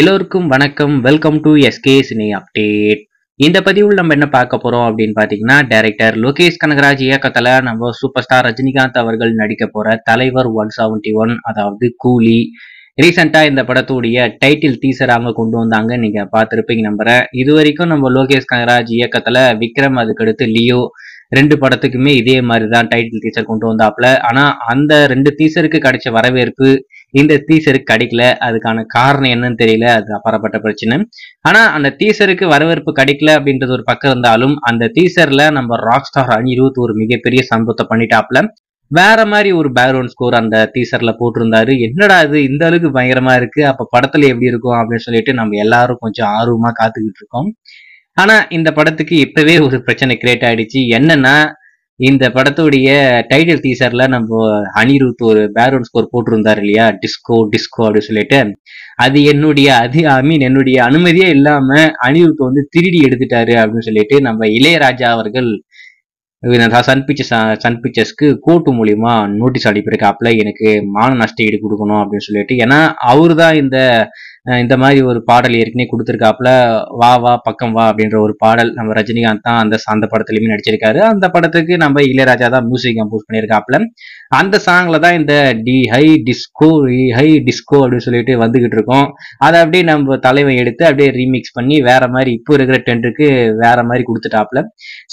எல்லோருக்கும் வணக்கம் welcome to SK cine update இந்த பதிவில் நம்ம என்ன பார்க்க போறோம் அப்படின்னு பாத்தீங்கன்னா டைரக்டர் லோகேஷ் கனகராஜ் இயக்கத்துல நம்ம சூப்பர் ஸ்டார் ரஜினிகாந்த் அவர்கள் நடிக்க போற தலைவர் ஒன் செவன்டி ஒன் அதாவது கூலி ரீசெண்டா இந்த படத்துடைய டைட்டில் டீசராக கொண்டு வந்தாங்க நீங்கள் பார்த்துருப்பீங்க நம்புறேன் இது வரைக்கும் நம்ம லோகேஷ் கனகராஜ் இயக்கத்தில் விக்ரம் அதுக்கடுத்து லியோ ரெண்டு படத்துக்குமே இதே மாதிரி தான் டைட்டில் டீசர் கொண்டு வந்தாப்புல ஆனால் அந்த ரெண்டு டீசருக்கு கிடைச்ச வரவேற்பு இந்த தீசருக்கு கிடைக்கல அதுக்கான காரணம் என்னன்னு தெரியல அது அப்பறப்பட்ட பிரச்சனை ஆனா அந்த தீசருக்கு வரவேற்பு கிடைக்கல அப்படின்றது ஒரு பக்கம் இருந்தாலும் அந்த தீசர்ல நம்ம ராக் ஸ்டார் அனிருத் ஒரு மிகப்பெரிய சம்பவத்தை பண்ணிட்டாப்ல வேற மாதிரி ஒரு பேக்ரவுண்ட் ஸ்கோர் அந்த டீசர்ல போட்டிருந்தாரு என்னடா இது இந்த அளவுக்கு பயங்கரமா இருக்கு அப்ப படத்துல எப்படி இருக்கும் அப்படின்னு சொல்லிட்டு நம்ம எல்லாரும் கொஞ்சம் ஆர்வமா காத்துக்கிட்டு இருக்கோம் ஆனா இந்த படத்துக்கு இப்பவே ஒரு பிரச்சனை கிரியேட் ஆயிடுச்சு என்னன்னா இந்த படத்துடைய டைட்டில் டீசர்ல நம்ம அனிருத் ஒரு பேரோன் ஸ்கோர் போட்டிருந்தார் இல்லையா டிஸ்கோ டிஸ்கோ அப்படின்னு சொல்லிட்டு அது என்னுடைய அது ஐ மீன் என்னுடைய அனுமதியே இல்லாம அனிருத் வந்து திருடி எடுத்துட்டாரு அப்படின்னு சொல்லிட்டு நம்ம இளையராஜா அவர்கள் சன் பிக்சர்ஸ் சன் பிக்சர்ஸ்க்கு கோர்ட்டு மூலியமா நோட்டீஸ் அனுப்பியிருக்காப்ல எனக்கு மான நஷ்ட ஈடு கொடுக்கணும் அப்படின்னு சொல்லிட்டு ஏன்னா அவரு தான் இந்த இந்த மாதிரி ஒரு பாடல் ஏற்கனவே கொடுத்துருக்காப்புல வா வா பக்கம் வா அப்படின்ற ஒரு பாடல் நம்ம ரஜினிகாந்த் தான் அந்த அந்த படத்துலையுமே நடிச்சிருக்காரு அந்த படத்துக்கு நம்ம இளையராஜா தான் மியூசிக் கம்போஸ் பண்ணியிருக்காப்புல அந்த சாங்ல தான் இந்த டி ஹை டிஸ்கோ ஹை டிஸ்கோ அப்படின்னு சொல்லிட்டு வந்துகிட்டு இருக்கோம் அதை அப்படியே நம்ம தலைவன் எடுத்து அப்படியே ரீமிக்ஸ் பண்ணி வேற மாதிரி இப்போ இருக்கிற டெண்டுக்கு வேற மாதிரி கொடுத்துட்டாப்புல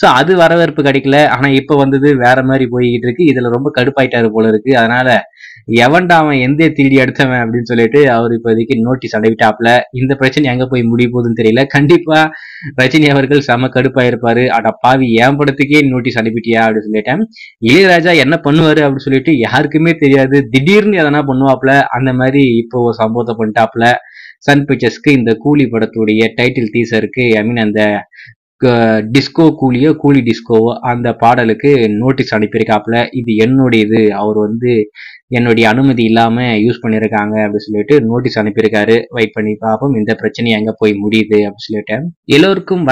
ஸோ அது வரவேற்பு கிடைக்கல ஆனால் இப்போ வந்தது வேற மாதிரி போய்கிட்டு இருக்கு இதுல ரொம்ப கடுப்பாயிட்டாரு போல இருக்கு அதனால எவன்டா அவன் எந்த திருடி எடுத்தவன் அப்படின்னு சொல்லிட்டு அவர் இப்போதைக்கு நோட்டீஸ் அடைவிட்டாப்ல இந்த பிரச்சனை எங்க போய் முடிய போகுதுன்னு தெரியல கண்டிப்பா ரஜினி அவர்கள் செம கடுப்பா இருப்பாரு அட பாவி ஏன் படத்துக்கே நோட்டீஸ் அனுப்பிட்டியா அப்படின்னு சொல்லிட்டேன் இளையராஜா என்ன பண்ணுவாரு அப்படின்னு சொல்லிட்டு யாருக்குமே தெரியாது திடீர்னு எதனா பண்ணுவாப்ல அந்த மாதிரி இப்போ சம்பவத்தை பண்ணிட்டாப்ல சன் பிக்சர்ஸ்க்கு இந்த கூலி படத்துடைய டைட்டில் டீசருக்கு ஐ மீன் அந்த டிஸ்கோ கூலியோ கூலி டிஸ்கோவோ அந்த பாடலுக்கு நோட்டீஸ் அனுப்பியிருக்காப்புல இது என்னுடைய இது அவர் வந்து என்னுடைய அனுமதி இல்லாமல் யூஸ் பண்ணியிருக்காங்க அப்படின்னு சொல்லிட்டு நோட்டீஸ் அனுப்பியிருக்காரு வெயிட் பண்ணி பார்ப்போம் இந்த பிரச்சனை எங்கே போய் முடியுது அப்படின்னு சொல்லிட்டு எல்லோருக்கும்